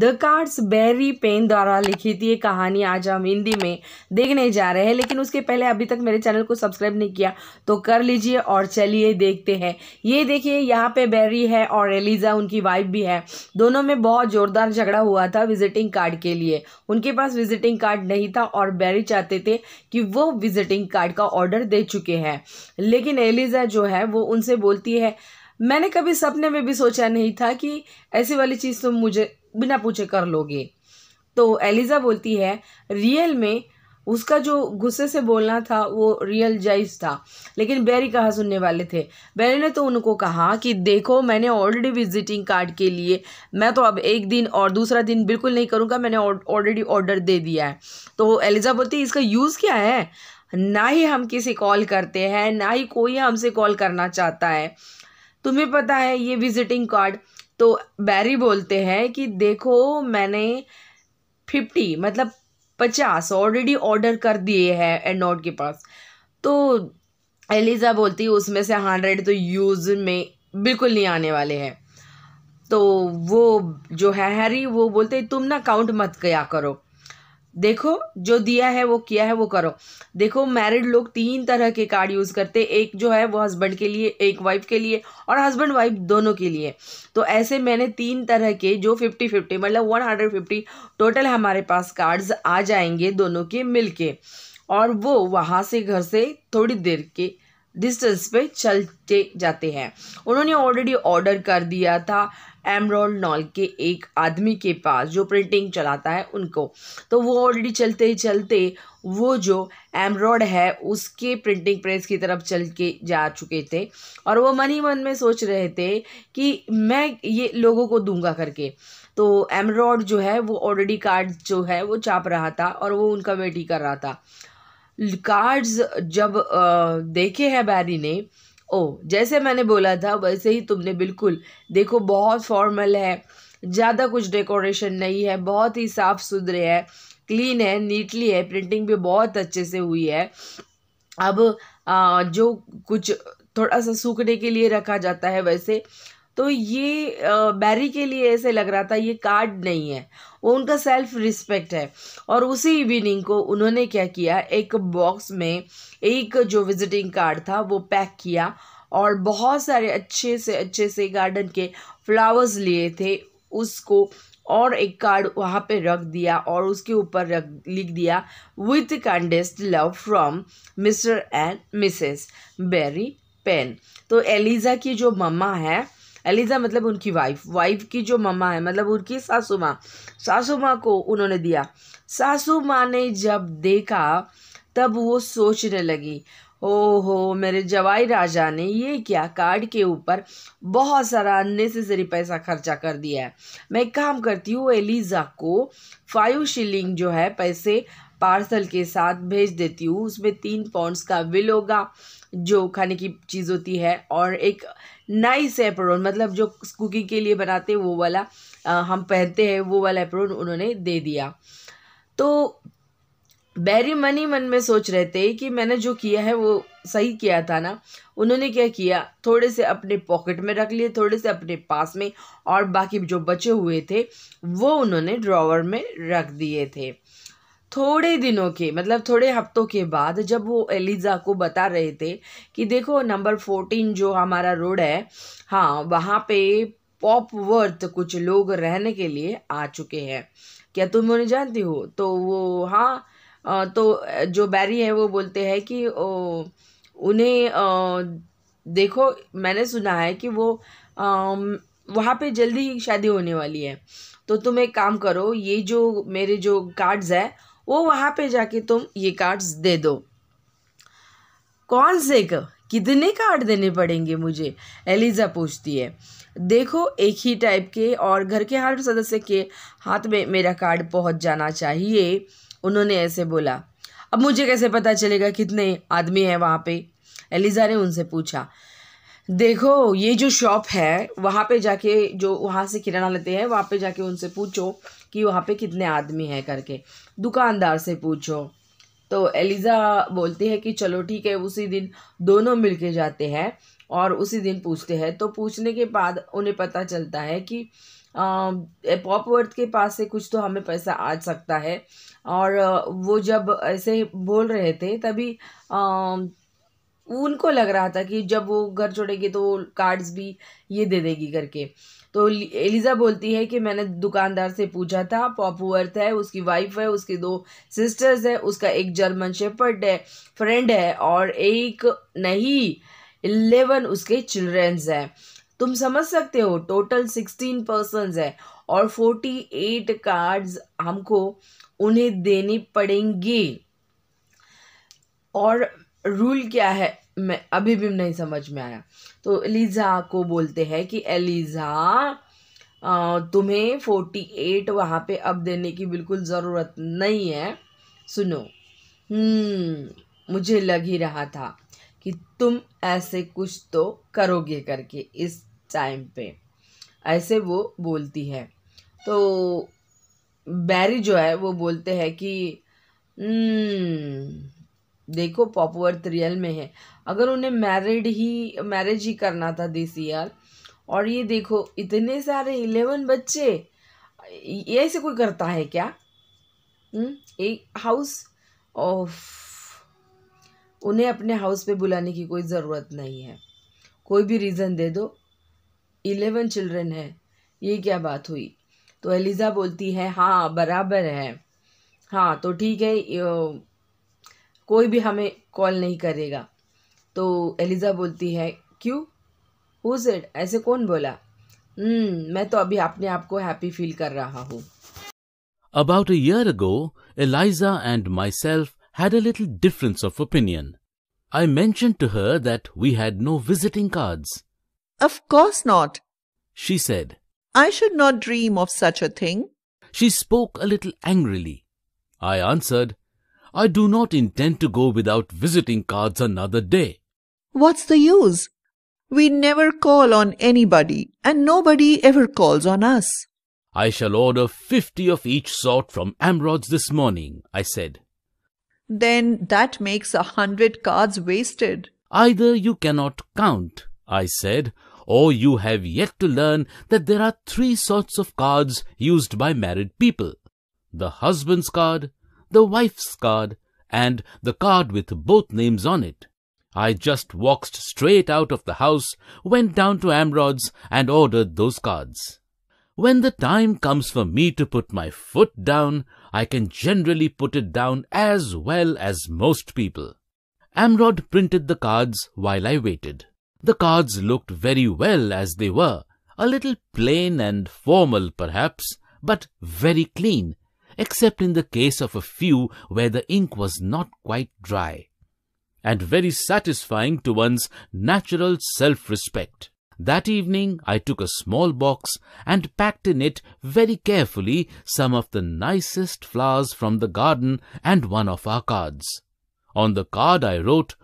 The cards berry pen द्वारा लिखी थी ये कहानी आज हम हिंदी में देखने जा रहे हैं लेकिन उसके पहले अभी तक मेरे चैनल को सब्सक्राइब नहीं किया तो कर लीजिए और चलिए देखते हैं ये देखिए यहाँ पे बैरी है और एलिजा उनकी वाइफ भी है दोनों में बहुत ज़ोरदार झगड़ा हुआ था विजिटिंग कार्ड के लिए उनके पास विजिटिंग कार्ड नहीं था और बैरी चाहते थे कि वो विजिटिंग कार्ड का ऑर्डर दे चुके हैं लेकिन एलिजा जो है वो उनसे बोलती है मैंने कभी सपने में भी सोचा नहीं था कि ऐसी वाली चीज़ तो मुझे बिना पूछे कर लोगे तो एलिज़ा बोलती है रियल में उसका जो गुस्से से बोलना था वो रियल जाइज था लेकिन बैरी कहाँ सुनने वाले थे बैरी ने तो उनको कहा कि देखो मैंने ऑलरेडी विजिटिंग कार्ड के लिए मैं तो अब एक दिन और दूसरा दिन बिल्कुल नहीं करूँगा मैंने ऑलरेडी ऑर्डर दे दिया है तो एलिजा बोलती इसका यूज़ क्या है ना ही हम किसी कॉल करते हैं ना ही कोई हमसे कॉल करना चाहता है तुम्हें पता है ये विजिटिंग कार्ड तो बैरी बोलते हैं कि देखो मैंने फिफ्टी मतलब पचास ऑलरेडी ऑर्डर कर दिए हैं एनोट के पास तो एलिज़ा बोलती उसमें से हंड्रेड तो यूज़ में बिल्कुल नहीं आने वाले हैं तो वो जो है हैरी वो बोलते तुम ना काउंट मत किया करो देखो जो दिया है वो किया है वो करो देखो मैरिड लोग तीन तरह के कार्ड यूज़ करते एक जो है वो हस्बैंड के लिए एक वाइफ के लिए और हस्बैंड वाइफ दोनों के लिए तो ऐसे मैंने तीन तरह के जो फिफ्टी फिफ्टी मतलब वन हंड्रेड फिफ्टी टोटल हमारे पास कार्ड्स आ जाएंगे दोनों के मिल के और वो वहाँ से घर से थोड़ी देर के डिस्टेंस पे चलते जाते हैं उन्होंने ऑलरेडी ऑर्डर कर दिया था एमरोल नॉल के एक आदमी के पास जो प्रिंटिंग चलाता है उनको तो वो ऑलरेडी चलते ही चलते वो जो एमरोड है उसके प्रिंटिंग प्रेस की तरफ चल के जा चुके थे और वो मन ही मन में सोच रहे थे कि मैं ये लोगों को दूंगा करके तो एमरोड जो है वो ऑलरेडी कार्ड जो है वो चाप रहा था और वो उनका वेट ही कर रहा था कार्ड्स जब देखे हैं बैरी ने ओ जैसे मैंने बोला था वैसे ही तुमने बिल्कुल देखो बहुत फॉर्मल है ज़्यादा कुछ डेकोरेशन नहीं है बहुत ही साफ़ सुथरे है क्लीन है नीटली है प्रिंटिंग भी बहुत अच्छे से हुई है अब आ, जो कुछ थोड़ा सा सूखने के लिए रखा जाता है वैसे तो ये बैरी के लिए ऐसे लग रहा था ये कार्ड नहीं है वो उनका सेल्फ रिस्पेक्ट है और उसी इवनिंग को उन्होंने क्या किया एक बॉक्स में एक जो विजिटिंग कार्ड था वो पैक किया और बहुत सारे अच्छे से अच्छे से गार्डन के फ्लावर्स लिए थे उसको और एक कार्ड वहाँ पे रख दिया और उसके ऊपर रख लिख दिया with kindest love from Mr and Mrs Berry Penn तो एलिज़ा की जो मम्मा है एलिज़ा मतलब उनकी वाइफ वाइफ की जो मम्मा है मतलब उनकी सासू माँ सासू माँ को उन्होंने दिया सासू माँ ने जब देखा तब वो सोचने लगी ओ हो मेरे जवाई राजा ने ये क्या कार्ड के ऊपर बहुत सारा अननेसेसरी पैसा खर्चा कर दिया है मैं एक काम करती हूँ एलिज़ा को फाइव शिलिंग जो है पैसे पार्सल के साथ भेज देती हूँ उसमें तीन पाउंड्स का बिल होगा जो खाने की चीज़ होती है और एक नाइस एप्रोन मतलब जो कुकिंग के लिए बनाते हैं वो वाला आ, हम पहनते हैं वो वाला एप्रोन उन्होंने दे दिया तो बैरी मनी मन में सोच रहे थे कि मैंने जो किया है वो सही किया था ना उन्होंने क्या किया थोड़े से अपने पॉकेट में रख लिए थोड़े से अपने पास में और बाकी जो बचे हुए थे वो उन्होंने ड्रॉवर में रख दिए थे थोड़े दिनों के मतलब थोड़े हफ्तों के बाद जब वो एलिज़ा को बता रहे थे कि देखो नंबर फोर्टीन जो हमारा रोड है हाँ वहाँ पे पॉपवर्थ कुछ लोग रहने के लिए आ चुके हैं क्या तुम उन्हें जानती हो तो वो हाँ तो जो बैरी है वो बोलते हैं कि उन्हें देखो मैंने सुना है कि वो वहाँ पे जल्दी ही शादी होने वाली है तो तुम एक काम करो ये जो मेरे जो कार्ड्स है वो वहाँ पे जाके तुम ये कार्ड्स दे दो कौन से का कितने कार्ड देने पड़ेंगे मुझे एलिजा पूछती है देखो एक ही टाइप के और घर के हर सदस्य के हाथ में मेरा कार्ड पहुंच जाना चाहिए उन्होंने ऐसे बोला अब मुझे कैसे पता चलेगा कितने आदमी हैं वहाँ पे एलिजा ने उनसे पूछा देखो ये जो शॉप है वहाँ पे जाके जो वहाँ से किराना लेते हैं वहाँ पे जाके उनसे पूछो कि वहाँ पे कितने आदमी हैं करके दुकानदार से पूछो तो एलिज़ा बोलती है कि चलो ठीक है उसी दिन दोनों मिल के जाते हैं और उसी दिन पूछते हैं तो पूछने के बाद उन्हें पता चलता है कि पॉपवर्थ के पास से कुछ तो हमें पैसा आ सकता है और वो जब ऐसे बोल रहे थे तभी आ, उनको लग रहा था कि जब वो घर छोड़ेगी तो कार्ड्स भी ये दे देगी करके तो एलिज़ा बोलती है कि मैंने दुकानदार से पूछा था पॉपुअर्थ है उसकी वाइफ है उसकी दो सिस्टर्स है उसका एक जर्मन शेफर्ड है फ्रेंड है और एक नहीं इलेवन उसके चिल्ड्रंस हैं तुम समझ सकते हो टोटल सिक्सटीन पर्सनस है और फोर्टी एट कार्ड्स हमको उन्हें देने पड़ेंगे और रूल क्या है मैं अभी भी नहीं समझ में आया तो एलिज़ा को बोलते हैं कि एलिज़ा तुम्हें फोर्टी एट वहाँ पर अब देने की बिल्कुल ज़रूरत नहीं है सुनो हम्म, मुझे लग ही रहा था कि तुम ऐसे कुछ तो करोगे करके इस टाइम पे ऐसे वो बोलती है तो बैरी जो है वो बोलते हैं कि हम्म, देखो पॉपुअर्थ रियल में है अगर उन्हें मैरिड ही मैरिज ही करना था दिस ईयर और ये देखो इतने सारे इलेवन बच्चे ऐसे कोई करता है क्या हम्म, एक हाउस ऑफ उन्हें अपने हाउस पे बुलाने की कोई ज़रूरत नहीं है कोई भी रीज़न दे दो इलेवन चिल्ड्रन है ये क्या बात हुई तो एलिज़ा बोलती है हाँ बराबर है हाँ तो ठीक है कोई भी हमें कॉल नहीं करेगा तो एलिज़ा बोलती है क्यों हु सेड ऐसे कौन बोला मैं तो अभी अपने आप को हैप्पी फील कर रहा हूँ About a year ago, Eliza and myself had a little difference of opinion. I mentioned to her that we had no visiting cards. Of course not, she said. I should not dream of such a thing. She spoke a little angrily. I answered, I do not intend to go without visiting cards another day. What's the use? We never call on anybody, and nobody ever calls on us. I shall order fifty of each sort from Amrod's this morning, I said. Then that makes a hundred cards wasted. Either you cannot count, I said, or you have yet to learn that there are three sorts of cards used by married people. The husband's card, the wife's card, and the card with both names on it. I just walked straight out of the house, went down to Amrod's, and ordered those cards. When the time comes for me to put my foot down, I can generally put it down as well as most people. Amrod printed the cards while I waited. The cards looked very well as they were, a little plain and formal perhaps, but very clean, except in the case of a few where the ink was not quite dry, and very satisfying to one's natural self-respect. That evening I took a small box and packed in it very carefully some of the nicest flowers from the garden and one of our cards. On the card I wrote,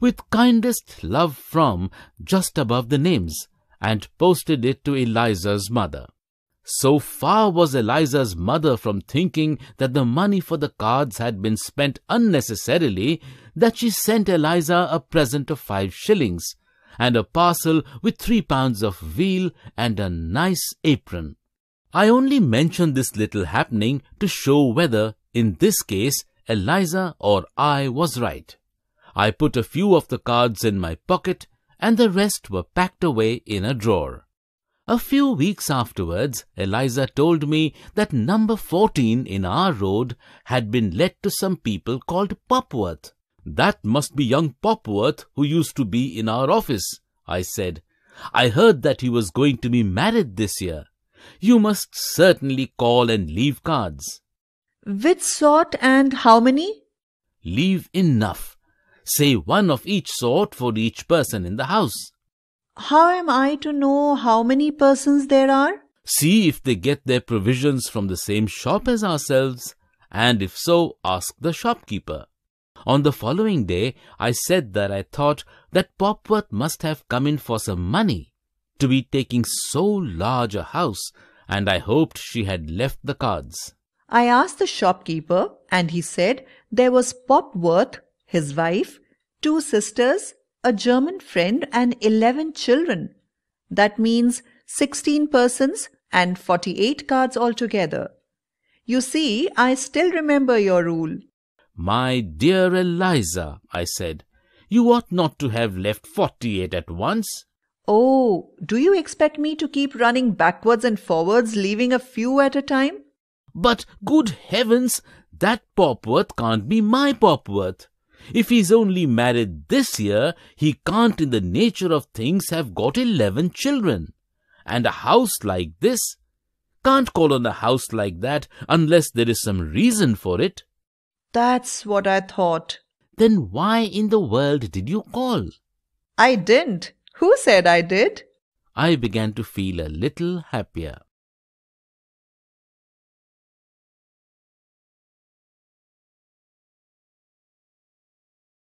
with kindest love from, just above the names, and posted it to Eliza's mother. So far was Eliza's mother from thinking that the money for the cards had been spent unnecessarily that she sent Eliza a present of five shillings and a parcel with three pounds of veal and a nice apron. I only mention this little happening to show whether, in this case, Eliza or I was right. I put a few of the cards in my pocket and the rest were packed away in a drawer. A few weeks afterwards, Eliza told me that number 14 in our road had been let to some people called Popworth. That must be young Popworth who used to be in our office, I said. I heard that he was going to be married this year. You must certainly call and leave cards. Which sort and how many? Leave enough. Say one of each sort for each person in the house. How am I to know how many persons there are? See if they get their provisions from the same shop as ourselves, and if so, ask the shopkeeper. On the following day, I said that I thought that Popworth must have come in for some money to be taking so large a house, and I hoped she had left the cards. I asked the shopkeeper, and he said there was Popworth, his wife, two sisters, a German friend and 11 children. That means 16 persons and 48 cards altogether. You see, I still remember your rule. My dear Eliza, I said, you ought not to have left 48 at once. Oh, do you expect me to keep running backwards and forwards, leaving a few at a time? But good heavens, that Popworth can't be my Popworth. If he's only married this year, he can't in the nature of things have got 11 children. And a house like this can't call on a house like that unless there is some reason for it. That's what I thought. Then why in the world did you call? I didn't. Who said I did? I began to feel a little happier.